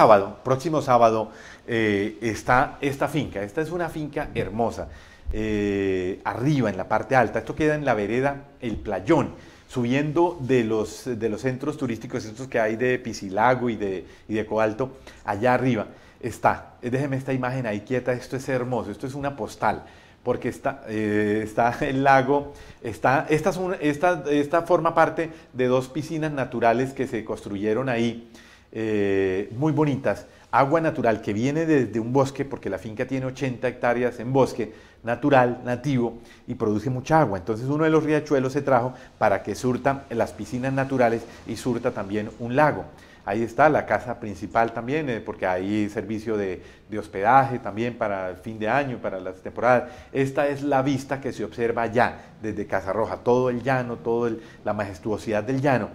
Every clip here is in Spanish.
sábado, próximo sábado, eh, está esta finca. Esta es una finca hermosa, eh, arriba, en la parte alta. Esto queda en la vereda El Playón, subiendo de los, de los centros turísticos, estos que hay de Pisilago y de, y Coalto, allá arriba está. Eh, Déjenme esta imagen ahí quieta, esto es hermoso, esto es una postal porque está, está, el lago, está, esta, esta, esta forma parte de dos piscinas naturales que se construyeron ahí eh, muy bonitas, agua natural que viene desde un bosque, porque la finca tiene 80 hectáreas en bosque natural, nativo, y produce mucha agua. Entonces uno de los riachuelos se trajo para que surta las piscinas naturales y surta también un lago. Ahí está la casa principal también, eh, porque hay servicio de, de, hospedaje también para el fin de año, para las temporadas. Esta es la vista que se observa ya desde Casa Roja, todo el llano, toda la majestuosidad del llano.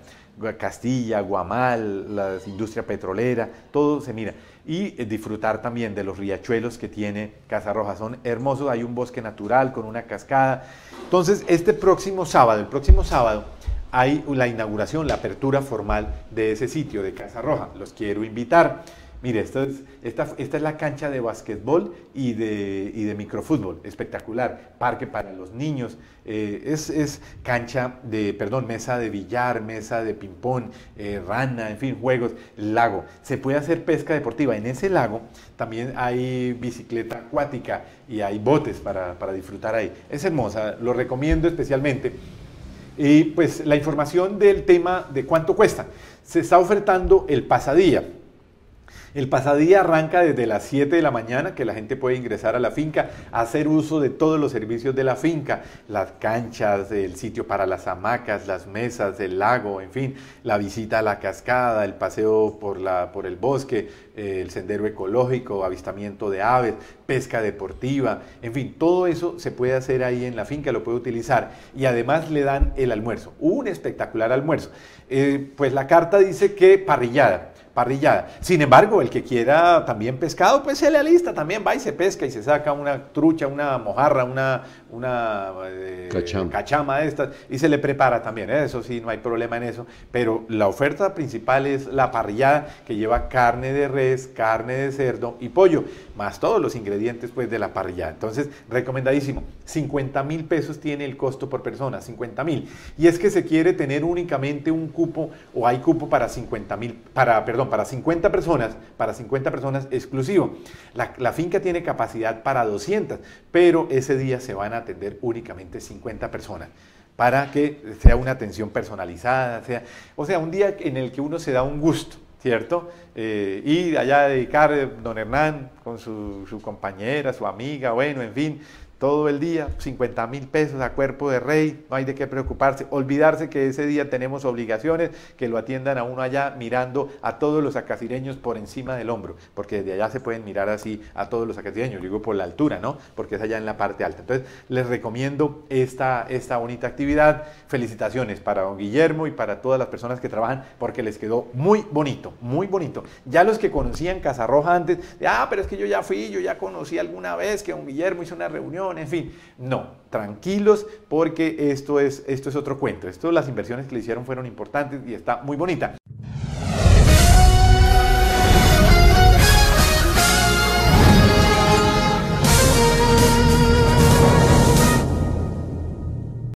Castilla, Guamal, la industria petrolera, todo se mira. Y eh, disfrutar también de los riachuelos que tiene Casa Roja. Son hermosos, hay un bosque natural con una cascada. Entonces, este próximo sábado, el próximo sábado, hay la inauguración, la apertura formal de ese sitio de Casa Roja. Los quiero invitar. Mire, esto esta, es la cancha de básquetbol y de, microfútbol, espectacular. Parque para los niños, eh, es, cancha de, perdón, mesa de billar, mesa de ping-pong, eh, rana, en fin, juegos, lago. Se puede hacer pesca deportiva. En ese lago también hay bicicleta acuática y hay botes para, para disfrutar ahí. Es hermosa, lo recomiendo especialmente. Y pues la información del tema de cuánto cuesta. Se está ofertando el pasadía el pasadía arranca desde las 7 de la mañana, que la gente puede ingresar a la finca, hacer uso de todos los servicios de la finca, las canchas, el sitio para las hamacas, las mesas, el lago, en fin, la visita a la cascada, el paseo por, el bosque, eh, el sendero ecológico, avistamiento de aves, pesca deportiva, en fin, todo eso se puede hacer ahí en la finca, lo puede utilizar y además le dan el almuerzo, un espectacular almuerzo. Eh, pues la carta dice que parrillada, parrillada. Sin embargo, el que quiera también pescado, pues se le alista también, va y se pesca y se saca una trucha, una mojarra, una, eh, cachama. de estas y se le prepara también. ¿eh? Eso sí, no hay problema en eso. Pero la oferta principal es la parrillada que lleva carne de res, carne de cerdo y pollo, más todos los ingredientes pues de la parrillada. Entonces, recomendadísimo. 50 mil pesos tiene el costo por persona, 50 mil. Y es que se quiere tener únicamente un cupo o hay cupo para 50 mil, para, perdón, para 50 personas, para 50 personas exclusivo. La, finca tiene capacidad para 200, pero ese día se van a atender únicamente 50 personas para que sea una atención personalizada, sea, o sea, un día en el que uno se da un gusto, ¿cierto? eh, ir allá a dedicar eh, don Hernán con su, compañera, su amiga, bueno, en fin, todo el día, 50 mil pesos a cuerpo de rey, no hay de qué preocuparse, olvidarse que ese día tenemos obligaciones, que lo atiendan a uno allá mirando a todos los acacireños por encima del hombro, porque desde allá se pueden mirar así a todos los acacireños, digo por la altura, ¿no? Porque es allá en la parte alta. Entonces, les recomiendo esta, esta bonita actividad. Felicitaciones para don Guillermo y para todas las personas que trabajan, porque les quedó muy bonito, muy bonito. Ya los que conocían Roja antes, de, ah, pero es que yo ya fui, yo ya conocí alguna vez que un Guillermo hizo una reunión, en fin. No, tranquilos porque esto es, esto es otro cuento. Esto, las inversiones que le hicieron fueron importantes y está muy bonita.